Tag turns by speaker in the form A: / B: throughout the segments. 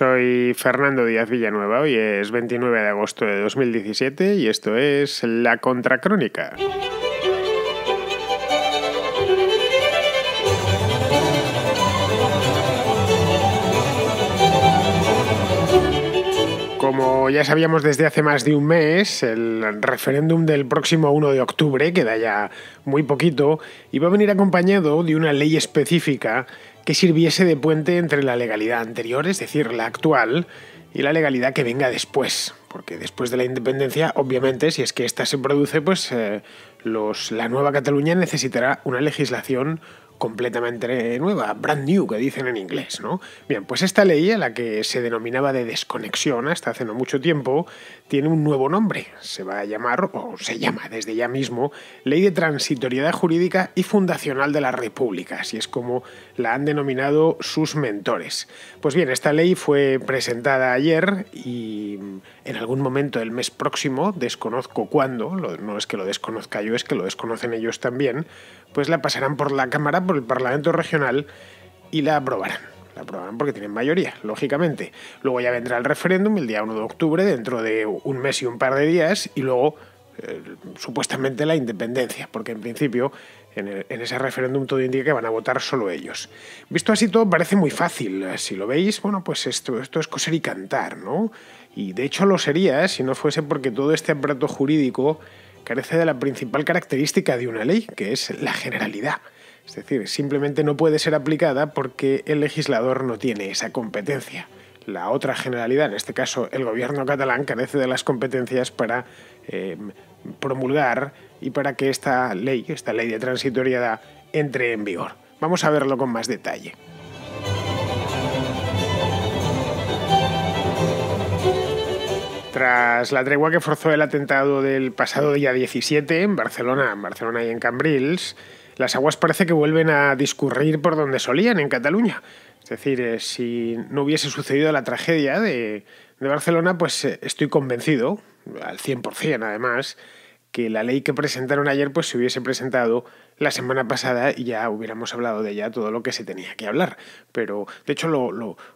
A: Soy Fernando Díaz Villanueva, hoy es 29 de agosto de 2017 y esto es La Contracrónica. Como ya sabíamos desde hace más de un mes, el referéndum del próximo 1 de octubre, queda ya muy poquito, iba a venir acompañado de una ley específica que sirviese de puente entre la legalidad anterior, es decir, la actual, y la legalidad que venga después. Porque después de la independencia, obviamente, si es que esta se produce, pues eh, los, la nueva Cataluña necesitará una legislación completamente nueva, brand new, que dicen en inglés, ¿no? Bien, pues esta ley, a la que se denominaba de desconexión hasta hace no mucho tiempo, tiene un nuevo nombre. Se va a llamar, o se llama desde ya mismo, Ley de Transitoriedad Jurídica y Fundacional de la República... ...así es como la han denominado sus mentores. Pues bien, esta ley fue presentada ayer y en algún momento del mes próximo, desconozco cuándo, no es que lo desconozca yo, es que lo desconocen ellos también, pues la pasarán por la Cámara, por el Parlamento Regional y la aprobarán. La aprobarán porque tienen mayoría, lógicamente. Luego ya vendrá el referéndum el día 1 de octubre, dentro de un mes y un par de días, y luego eh, supuestamente la independencia, porque en principio en, ese referéndum todo indica que van a votar solo ellos. Visto así todo parece muy fácil. Si lo veis, bueno, pues esto, esto es coser y cantar, ¿no? Y de hecho lo sería si no fuese porque todo este aparato jurídico carece de la principal característica de una ley, que es la generalidad. Es decir, simplemente no puede ser aplicada porque el legislador no tiene esa competencia. La otra generalidad, en este caso el gobierno catalán, carece de las competencias para em, promulgar y para que esta ley, esta ley de transitoriedad, entre en vigor. Vamos a verlo con más detalle. Tras la tregua que forzó el atentado del pasado día 17 en Barcelona, en Barcelona y en Cambrils, las aguas parece que vuelven a discurrir por donde solían en Cataluña. Es decir, eh, si no hubiese sucedido la tragedia de, Barcelona, pues eh, estoy convencido, al 100% además, que la ley que presentaron ayer pues se hubiese presentado la semana pasada ya hubiéramos hablado de ella todo lo que se tenía que hablar. Pero, de hecho, lo,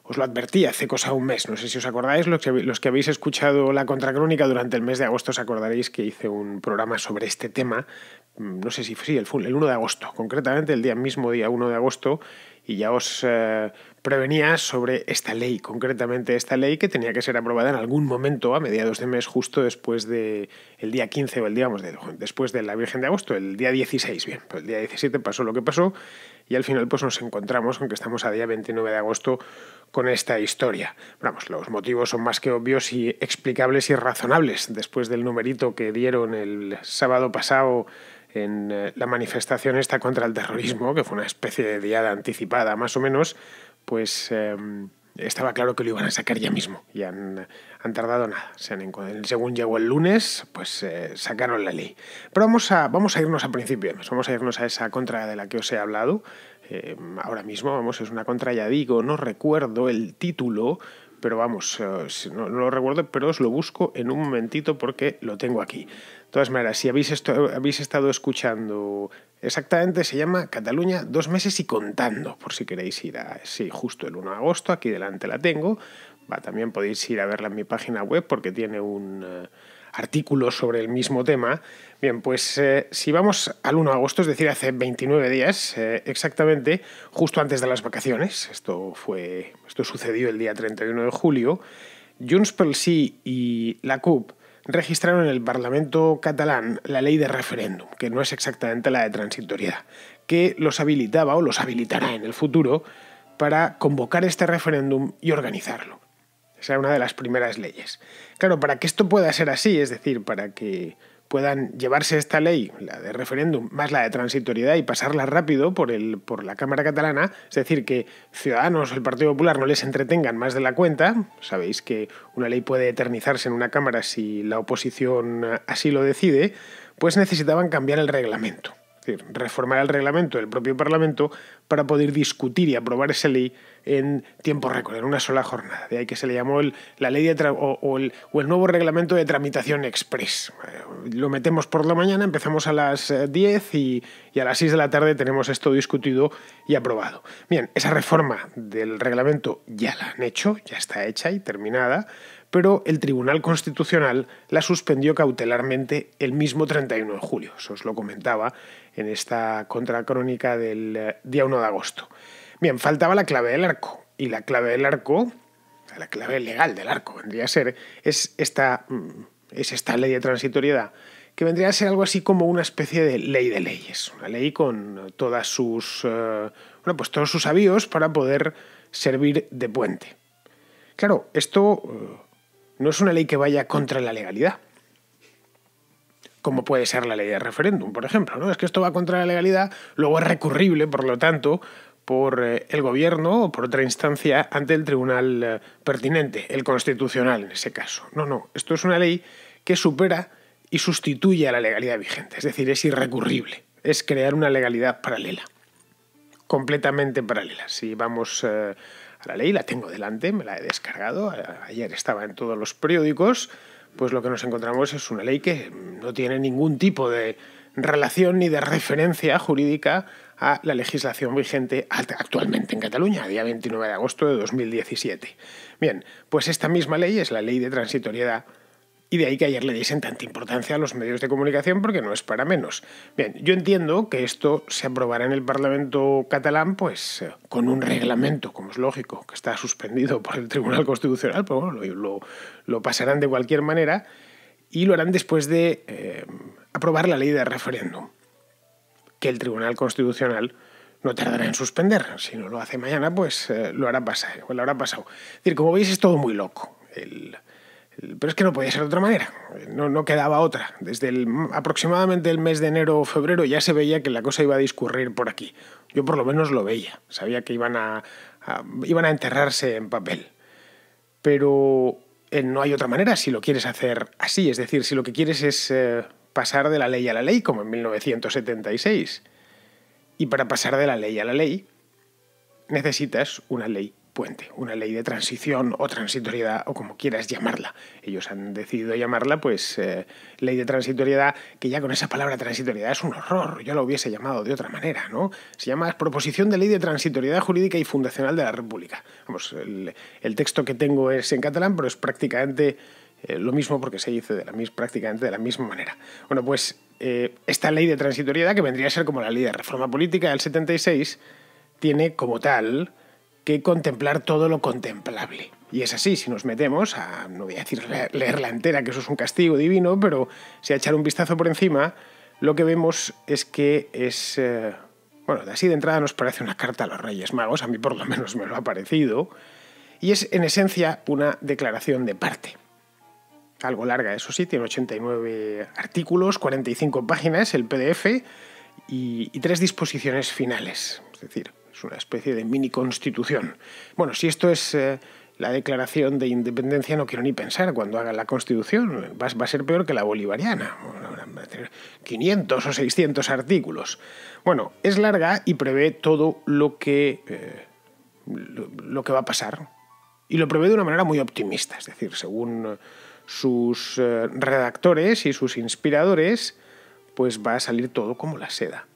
A: os lo advertí hace cosa un mes. No sé si os acordáis, los que, que habéis escuchado la contracrónica durante el mes de agosto os acordaréis que hice un programa sobre este tema. Mm, no sé si fue el, el 1 de agosto, concretamente el día mismo, día 1 de agosto. Y ya os eh, prevenía sobre esta ley, concretamente esta ley que tenía que ser aprobada en algún momento a mediados de mes, justo después del el día 15 o el día, vamos, después de la Virgen de Agosto, el día 16, bien, pues el día 17 pasó lo que pasó y al final pues nos encontramos, aunque estamos a día 29 de agosto, con esta historia. Vamos, los motivos son más que obvios y explicables y razonables después del numerito que dieron el sábado pasado en eh, la manifestación esta contra el terrorismo, que fue una especie de diada anticipada más o menos, pues em, estaba claro que lo iban a sacar ya mismo. Y han, tardado nada. según llegó el lunes, pues eh, sacaron la ley. Pero vamos a, vamos a irnos al principio, vamos a irnos a esa contra de la que os he hablado. Em, ahora mismo, vamos, es una contra, ya digo, no recuerdo el título, pero vamos, eh, no, lo recuerdo, pero os lo busco en un momentito porque lo tengo aquí todas maneras, si habéis, estado escuchando exactamente, se llama Cataluña dos meses y contando, por si queréis ir a... Sí, justo el 1 de agosto, aquí delante la tengo. Va, también podéis ir a verla en mi página web porque tiene un eh, artículo sobre el mismo tema. Bien, pues eh, si vamos al 1 de agosto, es decir, hace 29 días eh, exactamente, justo antes de las vacaciones, esto, fue, esto sucedió el día 31 de julio, Junts per y la CUP registraron en el Parlamento catalán la ley de referéndum, que no es exactamente la de transitoriedad, que los habilitaba o los habilitará en el futuro para convocar este referéndum y organizarlo. Esa una de las primeras leyes. Claro, para que esto pueda ser así, es decir, para que puedan llevarse esta ley, la de referéndum, más la de transitoriedad y pasarla rápido por, el, por la Cámara catalana, es decir, que Ciudadanos, el Partido Popular no les entretengan más de la cuenta, sabéis que una ley puede eternizarse en una Cámara si la oposición así lo decide, pues necesitaban cambiar el reglamento es decir, reformar el reglamento del propio Parlamento para poder discutir y aprobar esa ley en tiempo récord, en una sola jornada. De ahí que se le llamó el, la ley o, el, nuevo reglamento de tramitación express. Eh, lo metemos por la mañana, empezamos a las 10 eh, y, y a las 6 de la tarde tenemos esto discutido y aprobado. Bien, esa reforma del reglamento ya la han hecho, ya está hecha y terminada pero el Tribunal Constitucional la suspendió cautelarmente el mismo 31 de julio. Eso os lo comentaba en esta contracrónica del eh, día 1 de agosto. Bien, faltaba la clave del arco, y la clave del arco, la clave legal del arco vendría a ser, es esta, mm, es esta ley de transitoriedad que vendría a ser algo así como una especie de ley de leyes, una ley con todas sus, eh, bueno, pues todos sus avíos para poder servir de puente. Claro, esto eh, no es una ley que vaya contra la legalidad. Como puede ser la ley de referéndum, por ejemplo. ¿no? Es que esto va contra la legalidad, luego es recurrible, por lo tanto, por eh, el gobierno o por otra instancia ante el tribunal eh, pertinente, el constitucional en ese caso. No, no, esto es una ley que supera y sustituye a la legalidad vigente, es decir, es irrecurrible, es crear una legalidad paralela, completamente paralela. Si vamos eh, la ley, la tengo delante, me la he descargado, ayer estaba en todos los periódicos, pues lo que nos encontramos es una ley que no tiene ningún tipo de relación ni de referencia jurídica a la legislación vigente actualmente en Cataluña, día 29 de agosto de 2017. Bien, pues esta misma ley es la ley de transitoriedad y de ahí que ayer le diesen tanta importancia a los medios de comunicación porque no es para menos. Bien, yo entiendo que esto se aprobará en el Parlamento catalán, pues eh, con un reglamento, como es lógico, que está suspendido por el Tribunal Constitucional, pero bueno, lo, lo, pasarán de cualquier manera y lo harán después de eh, aprobar la ley de referéndum, que el Tribunal Constitucional no tardará en suspender. Si no lo hace mañana, pues eh, lo hará pasar, lo habrá pasado. Es decir, como veis, es todo muy loco. El, pero es que no podía ser de otra manera, no, no quedaba otra. Desde el, aproximadamente el mes de enero o febrero ya se veía que la cosa iba a discurrir por aquí. Yo por lo menos lo veía, sabía que iban a, iban a enterrarse en papel. Pero eh, no hay otra manera si lo quieres hacer así, es decir, si lo que quieres es eh, pasar de la ley a la ley, como en 1976. Y para pasar de la ley a la ley, necesitas una ley puente, una ley de transición o transitoriedad o como quieras llamarla. Ellos han decidido llamarla pues eh, ley de transitoriedad, que ya con esa palabra transitoriedad es un horror, yo la hubiese llamado de otra manera, ¿no? Se llama Proposición de Ley de Transitoriedad Jurídica y Fundacional de la República. Vamos, el, texto que tengo es en catalán, pero es prácticamente eh, lo mismo porque se dice de la, prácticamente de la misma manera. Bueno, pues eh, esta ley de transitoriedad, que vendría a ser como la ley de reforma política del 76, tiene como tal que contemplar todo lo contemplable. Y es así, si nos metemos a, no voy a decir leerla entera, que eso es un castigo divino, pero si echar un vistazo por encima, lo que vemos es que es... Eh, bueno, de así de entrada nos parece una carta a los Reyes Magos, a mí por lo menos me lo ha parecido, y es en esencia una declaración de parte. Algo larga, eso sí, tiene 89 artículos, 45 páginas, el PDF y tres disposiciones finales, es decir, es una especie de mini constitución. Bueno, si esto es eh, la declaración de independencia, no quiero ni pensar cuando haga la constitución. Va, a ser peor que la bolivariana. Va a tener 500 o 600 artículos. Bueno, es larga y prevé todo lo que, eh, lo que va a pasar. Y lo prevé de una manera muy optimista. Es decir, según eh, sus redactores y sus inspiradores, pues va a salir todo como la seda.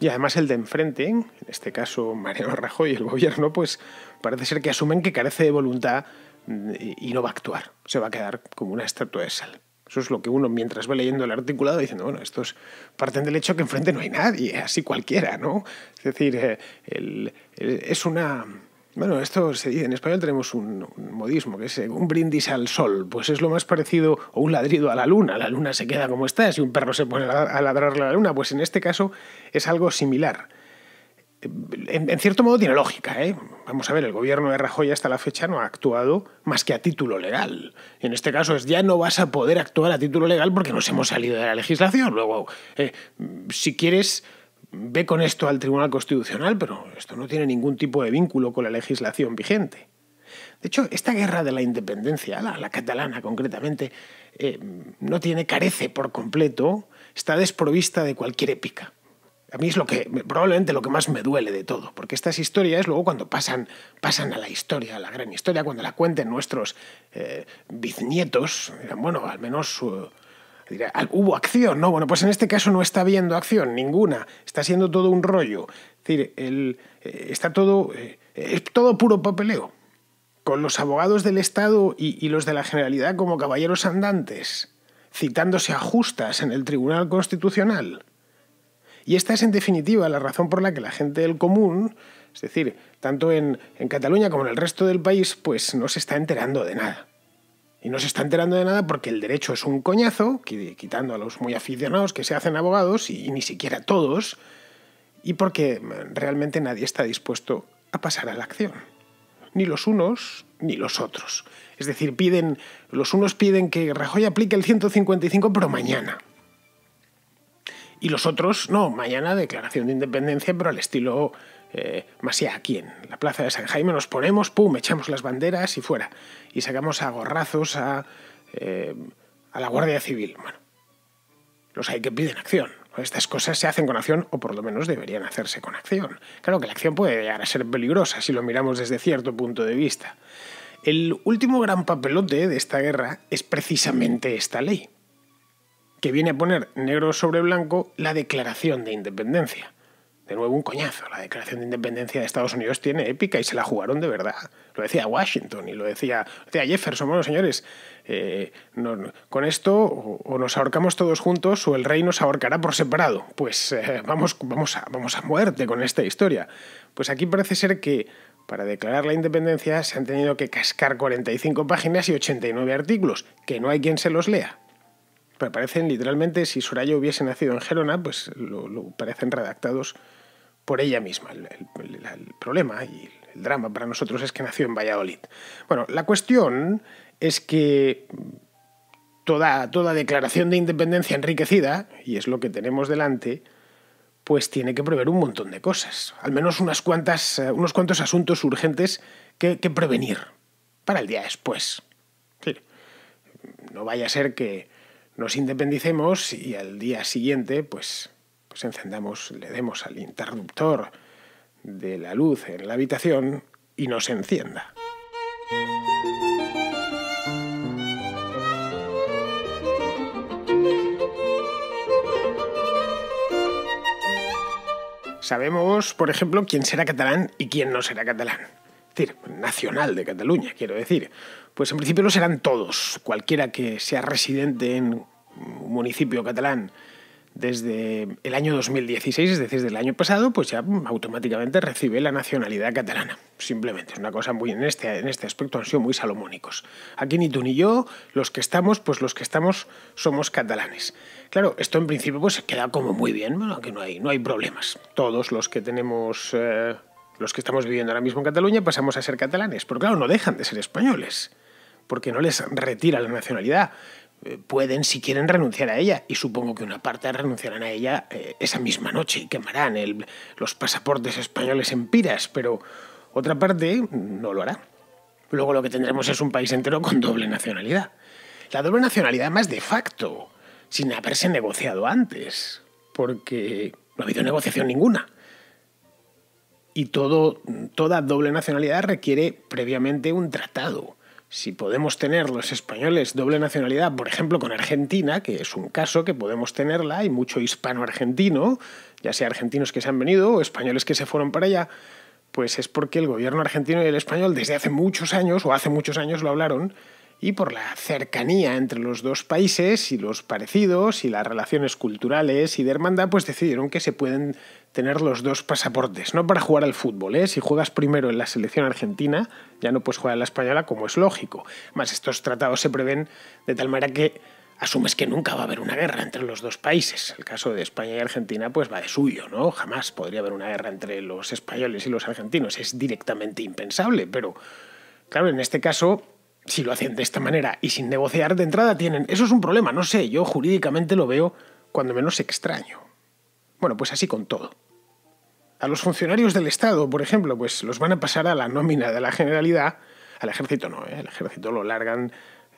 A: Y además el de enfrente, en este caso Mariano Rajoy y el gobierno, pues parece ser que asumen que carece de voluntad mm, y no va a actuar. Se va a quedar como una estatua de sal. Eso es lo que uno mientras va leyendo el articulado diciendo, bueno, estos parten del hecho que enfrente no hay nadie, así cualquiera, ¿no? Es decir, eh, es una bueno, esto se dice, en español tenemos un, modismo, que es eh, un brindis al sol, pues es lo más parecido o un ladrido a la luna, la luna se queda como está, si un perro se pone a ladrarle a la luna, pues en este caso es algo similar. En, cierto modo tiene lógica, ¿eh? Vamos a ver, el gobierno de Rajoy hasta la fecha no ha actuado más que a título legal. En este caso es ya no vas a poder actuar a título legal porque nos hemos salido de la legislación. Luego, eh, si quieres ve con esto al Tribunal Constitucional, pero esto no tiene ningún tipo de vínculo con la legislación vigente. De hecho, esta guerra de la independencia, la, catalana concretamente, eh, no tiene, carece por completo, está desprovista de cualquier épica. A mí es lo que probablemente lo que más me duele de todo, porque estas historias luego cuando pasan, pasan a la historia, a la gran historia, cuando la cuenten nuestros eh, bisnietos, bueno, al menos Ah, hubo acción, ¿no? Bueno, pues en este caso no está habiendo acción ninguna, está siendo todo un rollo. Es decir, eh, está todo, eh, es todo puro papeleo. Con los abogados del Estado y, los de la Generalidad como caballeros andantes, citándose a justas en el Tribunal Constitucional. Y esta es en definitiva la razón por la que la gente del común, es decir, tanto en Cataluña como en el resto del país, pues no se está enterando de nada. Y no se está enterando de nada porque el derecho es un coñazo, quitando a los muy aficionados que se hacen abogados y ni siquiera todos, y porque mm, realmente nadie está dispuesto a pasar a la acción. Ni los unos ni los otros. Es decir, piden, los unos piden que Rajoy aplique el 155, pero mañana. Y los otros, no, mañana declaración de independencia, pero al estilo eh, más ya aquí en la plaza de San Jaime, nos ponemos, pum, echamos las banderas y fuera. Y sacamos a gorrazos a, eh, a la Guardia Civil. Bueno, los hay que piden acción. Estas cosas se hacen con acción, o por lo menos deberían hacerse con acción. Claro que la acción puede llegar a ser peligrosa si lo miramos desde cierto punto de vista. El último gran papelote de esta guerra es precisamente esta ley, que viene a poner negro sobre blanco la declaración de independencia de nuevo un coñazo. La declaración de independencia de Estados Unidos tiene épica y se la jugaron de verdad. Lo decía Washington y lo decía, Jefferson. Bueno, señores, eh, con esto o, nos ahorcamos todos juntos o el rey nos ahorcará por separado. Pues eh, vamos, vamos, a, vamos a muerte con esta historia. Pues aquí parece ser que para declarar la independencia se han tenido que cascar 45 páginas y 89 artículos, que no hay quien se los lea pero parecen literalmente, si Soraya hubiese nacido en Gerona, pues lo parecen redactados por ella misma. El, problema y el drama para nosotros es que nació en Valladolid. Bueno, la cuestión es que toda, toda declaración de independencia enriquecida, y es lo que tenemos delante, pues tiene que prever un montón de cosas, al menos unas cuantas, eh, unos cuantos asuntos urgentes que, prevenir para el día después. No vaya a ser que nos independicemos y al día siguiente, pues encendamos, le demos al interruptor de la luz en la habitación y nos encienda. Sabemos, por ejemplo, quién será catalán y quién no será catalán. Es decir, nacional de Cataluña, quiero decir. Pues en principio lo serán todos. Cualquiera que sea residente en un municipio catalán desde el año 2016, es decir, desde el año pasado, pues ya automáticamente recibe la nacionalidad catalana. Simplemente, es una cosa muy, en este, en este aspecto han sido muy salomónicos. Aquí ni tú ni yo, los que estamos, pues los que estamos somos catalanes. Claro, esto en principio pues queda como muy bien, bueno, que no hay, no hay problemas. Todos los que tenemos... Eh, los que estamos viviendo ahora mismo en Cataluña pasamos a ser catalanes, pero claro, no dejan de ser españoles, porque no les retira la nacionalidad. Eh, pueden, si quieren, renunciar a ella. Y supongo que una parte renunciarán a ella eh, esa misma noche y quemarán los pasaportes españoles en piras, pero otra parte no lo hará. Luego lo que tendremos es un país entero con doble nacionalidad. La doble nacionalidad más de facto, sin haberse negociado antes, porque no ha habido negociación ninguna. Y toda doble nacionalidad requiere previamente un tratado si podemos tener los españoles doble nacionalidad, por ejemplo, con Argentina, que es un caso que podemos tenerla, y mucho hispano-argentino, ya sea argentinos que se han venido o españoles que se fueron para allá, pues es porque el gobierno argentino y el español desde hace muchos años, o hace muchos años lo hablaron, y por la cercanía entre los dos países y los parecidos y las relaciones culturales y de hermandad, pues decidieron que se pueden tener los dos pasaportes, no para jugar al fútbol, ¿eh? si juegas primero en la selección argentina, ya no puedes jugar en la española como es lógico. Más estos tratados se prevén de tal manera que asumes que nunca va a haber una guerra entre los dos países. El caso de España y Argentina pues va de suyo, ¿no? Jamás podría haber una guerra entre los españoles y los argentinos, es directamente impensable, pero claro, en este caso si lo hacen de esta manera y sin negociar de entrada tienen... Eso es un problema, no sé, yo jurídicamente lo veo cuando menos extraño. Bueno, pues así con todo. A los funcionarios del Estado, por ejemplo, pues los van a pasar a la nómina de la Generalidad, al ejército no, el ¿eh? ejército lo largan,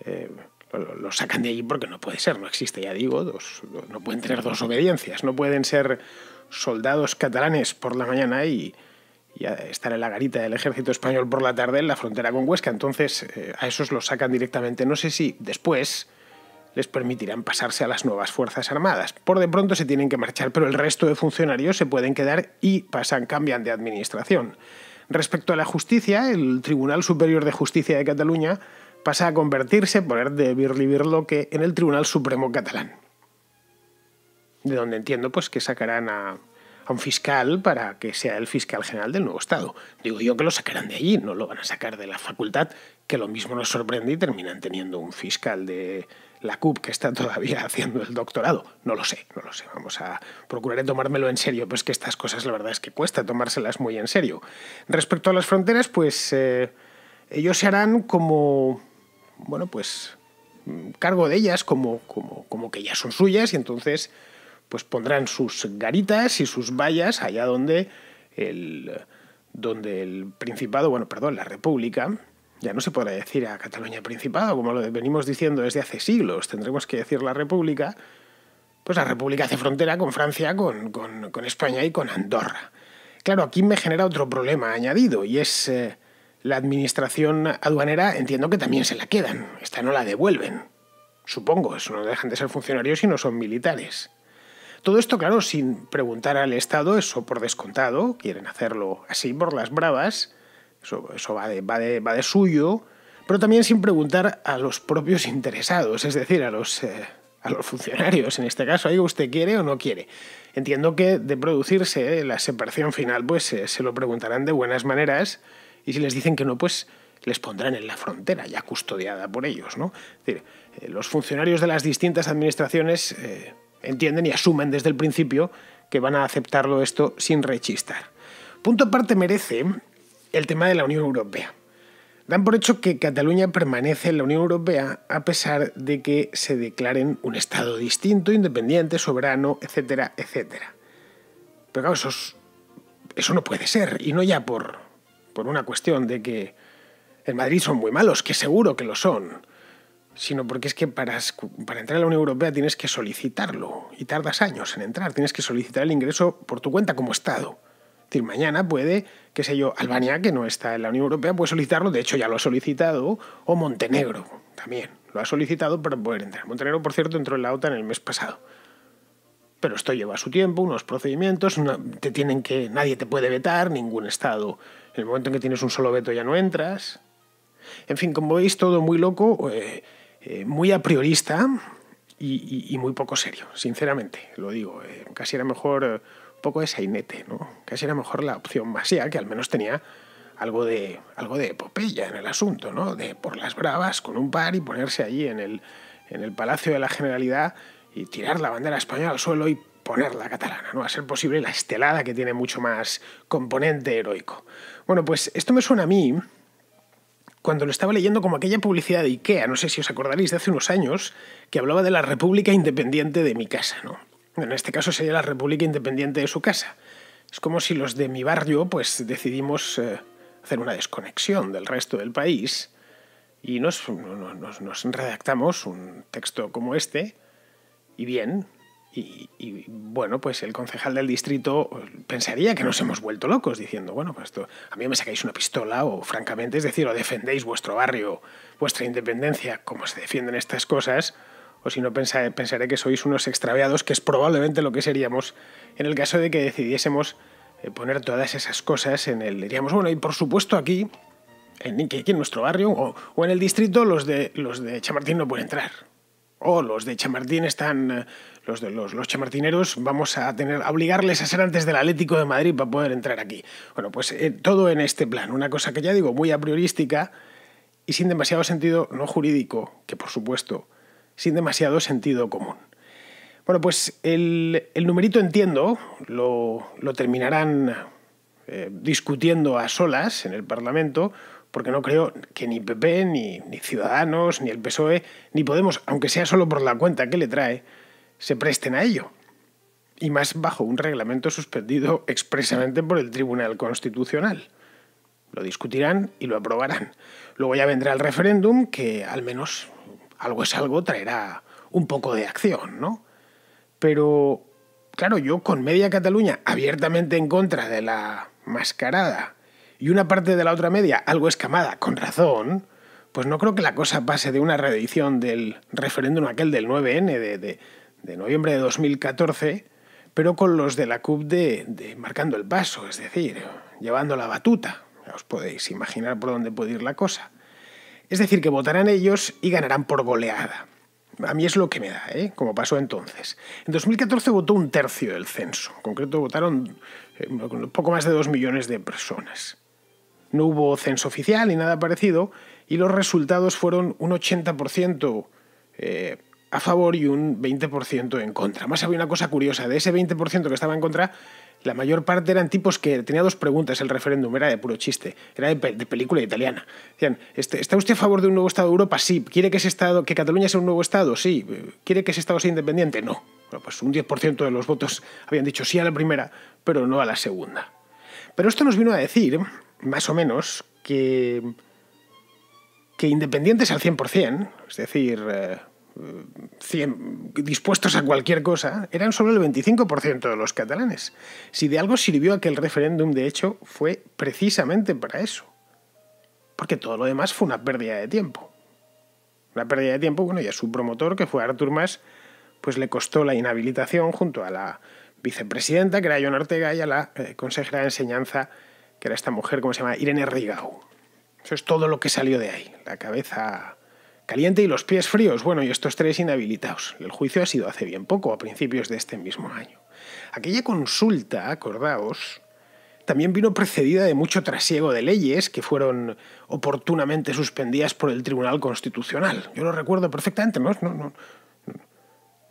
A: eh, lo, sacan de allí porque no puede ser, no existe, ya digo, dos, no pueden tener dos obediencias, no pueden ser soldados catalanes por la mañana y y estar en la garita del ejército español por la tarde en la frontera con Huesca. Entonces eh, a esos los sacan directamente. No sé si después les permitirán pasarse a las nuevas Fuerzas Armadas. Por de pronto se tienen que marchar, pero el resto de funcionarios se pueden quedar y pasan, cambian de administración. Respecto a la justicia, el Tribunal Superior de Justicia de Cataluña pasa a convertirse, poner de Birli Birloque, en el Tribunal Supremo Catalán. De donde entiendo pues que sacarán a a un fiscal para que sea el fiscal general del nuevo Estado. Digo yo que lo sacarán de allí, no lo van a sacar de la facultad, que lo mismo nos sorprende y terminan teniendo un fiscal de la CUP que está todavía haciendo el doctorado. No lo sé, no lo sé, vamos a procurar tomármelo en serio, pues que estas cosas la verdad es que cuesta tomárselas muy en serio. Respecto a las fronteras, pues eh, ellos se harán como, bueno, pues mm, cargo de ellas, como, como, como que ya son suyas y entonces pues pondrán sus garitas y sus vallas allá donde el, donde el Principado, bueno, perdón, la República, ya no se podrá decir a Cataluña Principado, como lo venimos diciendo desde hace siglos, tendremos que decir la República, pues la República hace frontera con Francia, con, España y con Andorra. Claro, aquí me genera otro problema añadido y es eh, la administración aduanera, entiendo que también se la quedan, esta no la devuelven. Supongo, eso no dejan de ser funcionarios y no son militares. Todo esto, claro, sin preguntar al Estado, eso por descontado, quieren hacerlo así por las bravas, eso, eso va, de, va, de, suyo, pero también sin preguntar a los propios interesados, es decir, a los, eh, a los funcionarios, en este caso, ahí ¿usted quiere o no quiere? Entiendo que de producirse la separación final, pues eh, se lo preguntarán de buenas maneras y si les dicen que no, pues les pondrán en la frontera, ya custodiada por ellos, ¿no? Es decir, eh, los funcionarios de las distintas administraciones entienden y asumen desde el principio que van a aceptarlo esto sin rechistar. Punto aparte merece el tema de la Unión Europea. Dan por hecho que Cataluña permanece en la Unión Europea a pesar de que se declaren un Estado distinto, independiente, soberano, etcétera, etcétera. Pero claro, eso, eso no puede ser, y no ya por una cuestión de que en Madrid son muy malos, que seguro que lo son, sino porque es que para, entrar a la Unión Europea tienes que solicitarlo y tardas años en entrar, tienes que solicitar el ingreso por tu cuenta como Estado. Es decir, mañana puede, qué sé yo, Albania, que no está en la Unión Europea, puede solicitarlo, de hecho ya lo ha solicitado, o Montenegro también lo ha solicitado para poder entrar. Montenegro, por cierto, entró en la OTAN el mes pasado. Pero esto lleva su tiempo, unos procedimientos, te tienen que, nadie te puede vetar, ningún Estado. En el momento en que tienes un solo veto ya no entras. En fin, como veis, todo muy loco. Eh, eh, muy a priorista y, muy poco serio, sinceramente, lo digo. Eh, casi era mejor eh, un poco de sainete, ¿no? Casi era mejor la opción Masía, que al menos tenía algo de, algo de epopeya en el asunto, ¿no? De por las bravas con un par y ponerse allí en el, Palacio de la Generalidad y tirar la bandera española al suelo y poner la catalana, ¿no? A ser posible la estelada que tiene mucho más componente heroico. Bueno, pues esto me suena a mí cuando lo estaba leyendo como aquella publicidad de IKEA, no sé si os acordaréis, de hace unos años, que hablaba de la República Independiente de mi casa, ¿no? En este caso sería la República Independiente de su casa. Es como si los de mi barrio pues decidimos eh, hacer una desconexión del resto del país y nos redactamos un texto como este y bien, y, bueno, pues el concejal del distrito pensaría que nos hemos vuelto locos diciendo, bueno, pues esto, a mí me sacáis una pistola o francamente, es decir, o defendéis vuestro barrio, vuestra independencia, como se defienden estas cosas, o si no pensaré, pensaré que sois unos extraviados, que es probablemente lo que seríamos en el caso de que decidiésemos eh, poner todas esas cosas en el, diríamos, bueno, y por supuesto aquí, en, aquí en nuestro barrio o, o en el distrito, los de, los de Chamartín no pueden entrar oh, los de Chamartín están, eh, los, los, los chamartineros, vamos a tener, obligarles a ser antes del Atlético de Madrid para poder entrar aquí. Bueno, pues eh, todo en este plan, una cosa que ya digo, muy a priorística y sin demasiado sentido, no jurídico, que por supuesto, sin demasiado sentido común. Bueno, pues el, numerito entiendo, lo, lo terminarán eh, discutiendo a solas en el Parlamento, porque no creo que ni PP, ni, Ciudadanos, ni el PSOE, ni Podemos, aunque sea solo por la cuenta que le trae, se presten a ello. Y más bajo un reglamento suspendido expresamente por el Tribunal Constitucional. Lo discutirán y lo aprobarán. Luego ya vendrá el referéndum que al menos algo es algo traerá un poco de acción, ¿no? Pero, claro, yo con media Cataluña abiertamente en contra de la mascarada y una parte de la otra media algo escamada, con razón, pues no creo que la cosa pase de una reedición del referéndum aquel del 9N de, noviembre de 2014, pero con los de la CUP de, de marcando el paso, es decir, llevando la batuta. Os podéis imaginar por dónde puede ir la cosa. Es decir, que votarán ellos y ganarán por goleada. A mí es lo que me da, ¿eh? como pasó entonces. En 2014 votó un tercio del censo. En concreto votaron eh, poco más de dos millones de personas. No hubo censo oficial ni nada parecido y los resultados fueron un 80% eh, a favor y un 20% en contra. Más había una cosa curiosa, de ese 20% que estaba en contra, la mayor parte eran tipos que tenía dos preguntas el referéndum, era de puro chiste, era de, película italiana. Decían, este, ¿está usted a favor de un nuevo Estado de Europa? Sí. ¿Quiere que, ese estado, que Cataluña sea un nuevo Estado? Sí. ¿Quiere que ese Estado sea independiente? No. pues un 10% de los votos habían dicho sí a la primera, pero no a la segunda. Pero esto nos vino a decir más o menos que, que independientes al 100%, es decir, eh, dispuestos a cualquier cosa, eran solo el 25% de los catalanes. Si de algo sirvió aquel referéndum, de hecho, fue precisamente para eso. Porque todo lo demás fue una pérdida de tiempo. Una pérdida de tiempo, bueno, y a su promotor, que fue Artur Mas, pues le costó la inhabilitación junto a la vicepresidenta, que era John Ortega, y a la eh, consejera de enseñanza, que era esta mujer, ¿cómo se llama? Irene Rigau. Eso es todo lo que salió de ahí. La cabeza caliente y los pies fríos. Bueno, y estos tres inhabilitados. El juicio ha sido hace bien poco, a principios de este mismo año. Aquella consulta, acordaos, también vino precedida de mucho trasiego de leyes que fueron oportunamente suspendidas por el Tribunal Constitucional. Yo lo recuerdo perfectamente, no, no, no,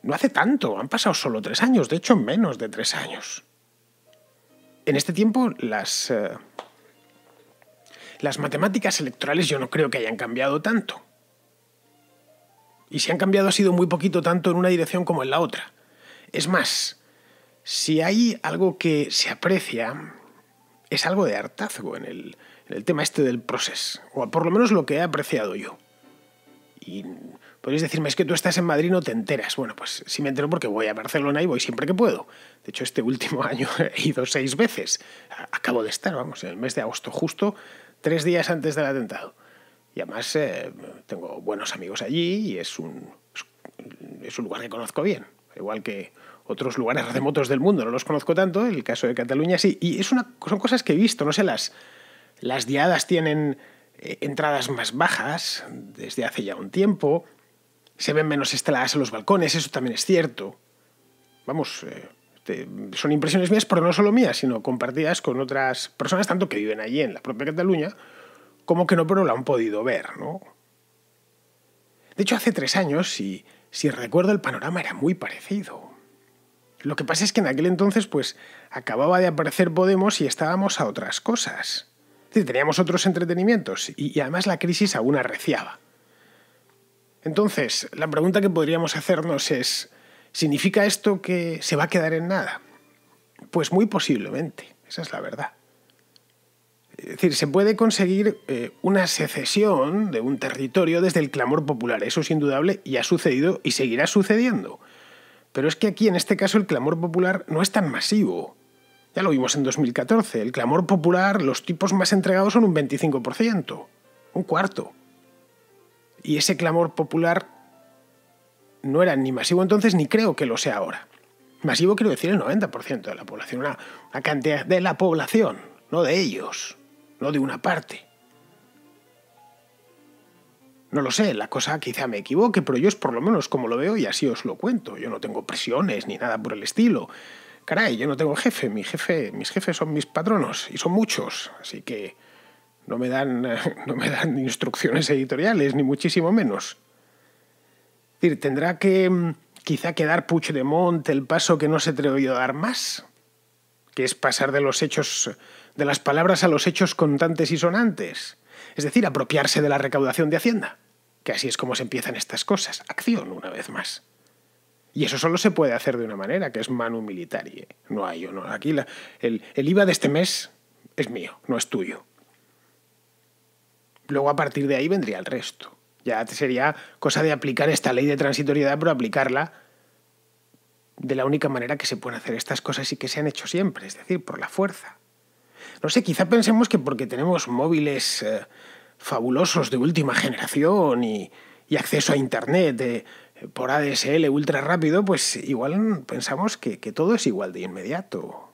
A: no hace tanto, han pasado solo tres años, de hecho menos de tres años en este tiempo las, eh, las matemáticas electorales yo no creo que hayan cambiado tanto. Y si han cambiado ha sido muy poquito tanto en una dirección como en la otra. Es más, si hay algo que se aprecia, es algo de hartazgo en el, en el tema este del proceso, o por lo menos lo que he apreciado yo. Y Podéis decirme, es que tú estás en Madrid, no te enteras. Bueno, pues sí me entero porque voy a Barcelona y voy siempre que puedo. De hecho, este último año he ido seis veces. Acabo de estar, vamos, en el mes de agosto, justo tres días antes del atentado. Y además eh, tengo buenos amigos allí y es un, es un lugar que conozco bien. Igual que otros lugares remotos del mundo, no los conozco tanto, el caso de Cataluña sí. Y es una, son cosas que he visto, no sé, las, las diadas tienen eh, entradas más bajas desde hace ya un tiempo se ven menos estaladas en los balcones, eso también es cierto. Vamos, eh, son impresiones mías, pero no solo mías, sino compartidas con otras personas, tanto que viven allí en la propia Cataluña, como que no, pero la han podido ver, ¿no? De hecho, hace tres años, si, si recuerdo, el panorama era muy parecido. Lo que pasa es que en aquel entonces, pues, acababa de aparecer Podemos y estábamos a otras cosas. teníamos otros entretenimientos y además la crisis aún arreciaba. Entonces, la pregunta que podríamos hacernos es, ¿significa esto que se va a quedar en nada? Pues muy posiblemente, esa es la verdad. Es decir, se puede conseguir eh, una secesión de un territorio desde el clamor popular, eso es indudable y ha sucedido y seguirá sucediendo. Pero es que aquí, en este caso, el clamor popular no es tan masivo. Ya lo vimos en 2014, el clamor popular, los tipos más entregados son un 25%, un cuarto. Y ese clamor popular no era ni masivo entonces ni creo que lo sea ahora. Masivo quiero decir el 90% de la población, una, cantidad de la población, no de ellos, no de una parte. No lo sé, la cosa quizá me equivoque, pero yo es por lo menos como lo veo y así os lo cuento. Yo no tengo presiones ni nada por el estilo. Caray, yo no tengo jefe, jefe, mis jefes son mis patronos y son muchos, así que no me dan, no me dan instrucciones editoriales, ni muchísimo menos. decir, tendrá que mm, quizá quedar de Monte el paso que no se atrevió a dar más, que es pasar de los hechos, de las palabras a los hechos contantes y sonantes, es decir, apropiarse de la recaudación de Hacienda, que así es como se empiezan estas cosas, acción una vez más. Y eso solo se puede hacer de una manera, que es manu militari. No hay, no. Aquí el, el IVA de este mes es mío, no es tuyo. Luego a partir de ahí vendría el resto. Ya sería cosa de aplicar esta ley de transitoriedad, pero aplicarla de la única manera que se pueden hacer estas cosas y que se han hecho siempre, es decir, por la fuerza. No sé, quizá pensemos que porque tenemos móviles eh, fabulosos de última generación y, acceso a Internet eh, por ADSL ultra rápido, pues igual pensamos que, que todo es igual de inmediato.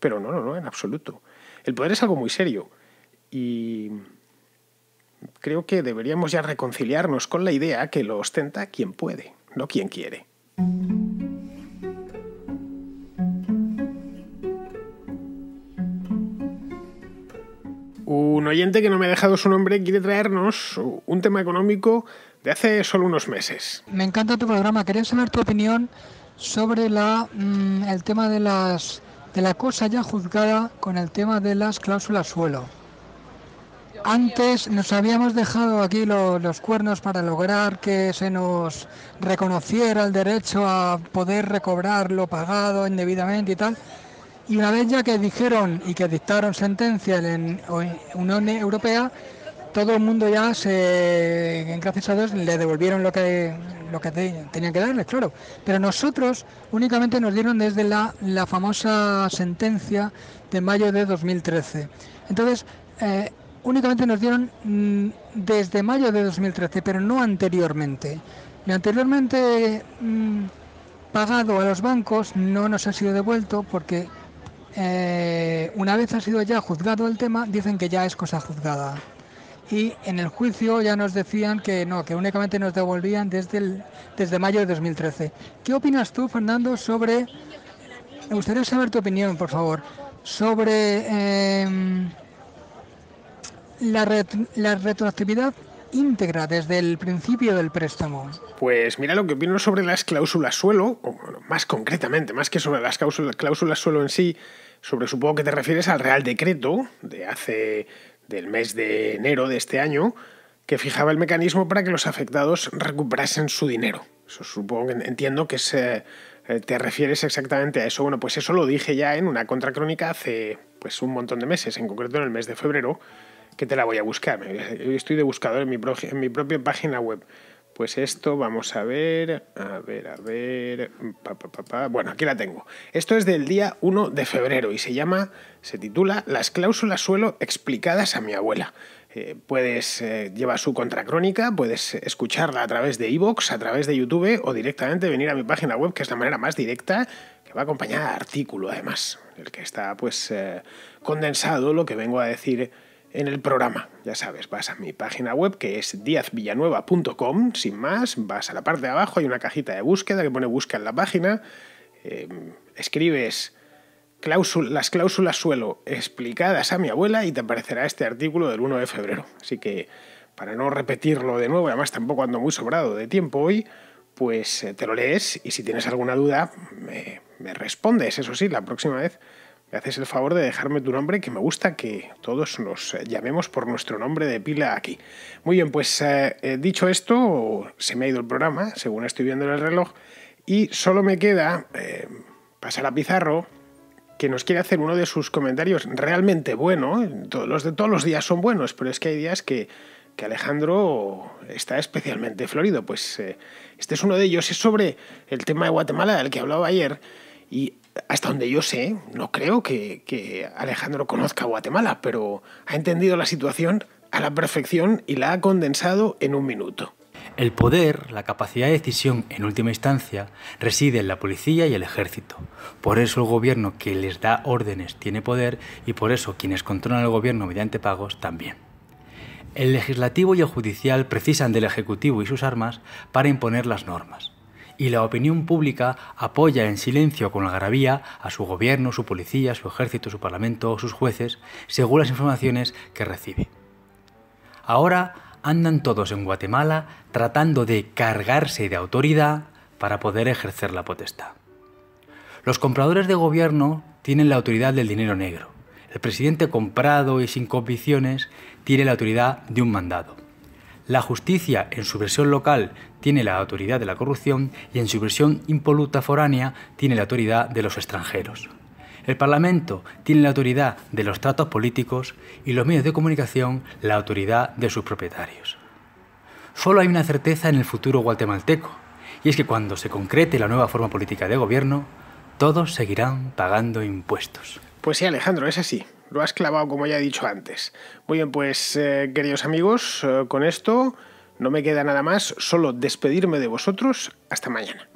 A: Pero no, no, no, en absoluto. El poder es algo muy serio. Y creo que deberíamos ya reconciliarnos con la idea que lo ostenta quien puede, no quien quiere. Un oyente que no me ha dejado su nombre quiere traernos un tema económico de hace solo unos meses.
B: Me encanta tu programa. Quería saber tu opinión sobre la, mm, el tema de, las, de la cosa ya juzgada con el tema de las cláusulas suelo. Antes nos habíamos dejado aquí los cuernos para lograr que se nos reconociera el derecho a poder recobrar lo pagado indebidamente y tal. Y una vez ya que dijeron y que dictaron sentencia en Unión Europea, todo el mundo ya se, gracias a Dios, le devolvieron lo que lo que tenían que darles, claro. Pero nosotros únicamente nos dieron desde la, famosa sentencia de mayo de 2013. Entonces, eh, únicamente nos dieron mm, desde mayo de 2013, pero no anteriormente. Lo anteriormente mm, pagado a los bancos no nos ha sido devuelto porque eh, una vez ha sido ya juzgado el tema, dicen que ya es cosa juzgada. Y en el juicio ya nos decían que no, que únicamente nos devolvían desde, el, desde mayo de 2013. ¿Qué opinas tú, Fernando, sobre... Me gustaría saber tu opinión, por favor, sobre... Em, la, retroactividad íntegra desde el principio del préstamo.
A: Pues mira lo que opino sobre las cláusulas suelo, más concretamente, más que sobre las cláusulas, suelo en sí, sobre supongo que te refieres al Real Decreto de hace del mes de enero de este año, que fijaba el mecanismo para que los afectados recuperasen su dinero. supongo entiendo que eh, te refieres exactamente a eso. Bueno, pues eso lo dije ya en una contracrónica hace pues un montón de meses, en concreto en el mes de febrero, que te la voy a buscar. Estoy de buscador en mi, en mi propia página web. Pues esto, vamos a ver, a ver, a ver, bueno, aquí la tengo. Esto es del día 1 de febrero y se llama, se titula Las cláusulas suelo explicadas a mi abuela. Eh, puedes, eh, llevar su contracrónica, puedes escucharla a través de iVoox, a través de YouTube o directamente venir a mi página web, que es la manera más directa, que va acompañada de artículo además, el que está pues eh, condensado lo que vengo a decir en el programa. Ya sabes, vas a mi página web que es diazvillanueva.com, sin más, vas a la parte de abajo, hay una cajita de búsqueda que pone busca en la página, em, escribes las cláusulas suelo explicadas a mi abuela y te aparecerá este artículo del 1 de febrero. Así que, para no repetirlo de nuevo, además tampoco ando muy sobrado de tiempo hoy, pues eh, te lo lees y si tienes alguna duda, me respondes, eso sí, la próxima vez me haces el favor de dejarme tu nombre, que me gusta que todos nos eh, llamemos por nuestro nombre de pila aquí. Muy bien, pues eh, eh, dicho esto, se me ha ido el programa, según estoy viendo el reloj, y solo me queda pasar a Pizarro, que nos quiere hacer uno de sus comentarios realmente bueno. Los de todos los días son buenos, pero es que hay días que, Alejandro está especialmente florido. Pues este es uno de ellos, es sobre el tema de Guatemala, del que hablaba ayer. Y hasta donde yo sé, no creo que, Alejandro conozca Guatemala, pero ha entendido la situación a la perfección y la ha condensado en un minuto.
C: El poder, la capacidad de decisión en última instancia, reside en la policía y el ejército. Por eso el gobierno que les da órdenes tiene poder y por eso quienes controlan el gobierno mediante pagos también. El legislativo y el judicial precisan del ejecutivo y sus armas para imponer las normas y la opinión pública apoya en silencio con la algarabía a su gobierno, su policía, su ejército, su parlamento, sus jueces, según las informaciones que recibe. Ahora andan todos en Guatemala tratando de cargarse de autoridad para poder ejercer la potestad. Los compradores de gobierno tienen la autoridad del dinero negro. El presidente comprado y sin convicciones tiene la autoridad de un mandado. La justicia en su versión local tiene la autoridad de la corrupción y en su versión impoluta foránea tiene la autoridad de los extranjeros. El Parlamento tiene la autoridad de los tratos políticos y los medios de comunicación la autoridad de sus propietarios. Solo hay una certeza en el futuro guatemalteco, y es que cuando se concrete la nueva forma política de gobierno, todos seguirán
A: pagando impuestos. Pues sí, Alejandro, es así. Lo has clavado, como ya he dicho antes. Muy bien, pues eh, queridos amigos, eh, con esto no me queda nada más, solo despedirme de vosotros. Hasta mañana.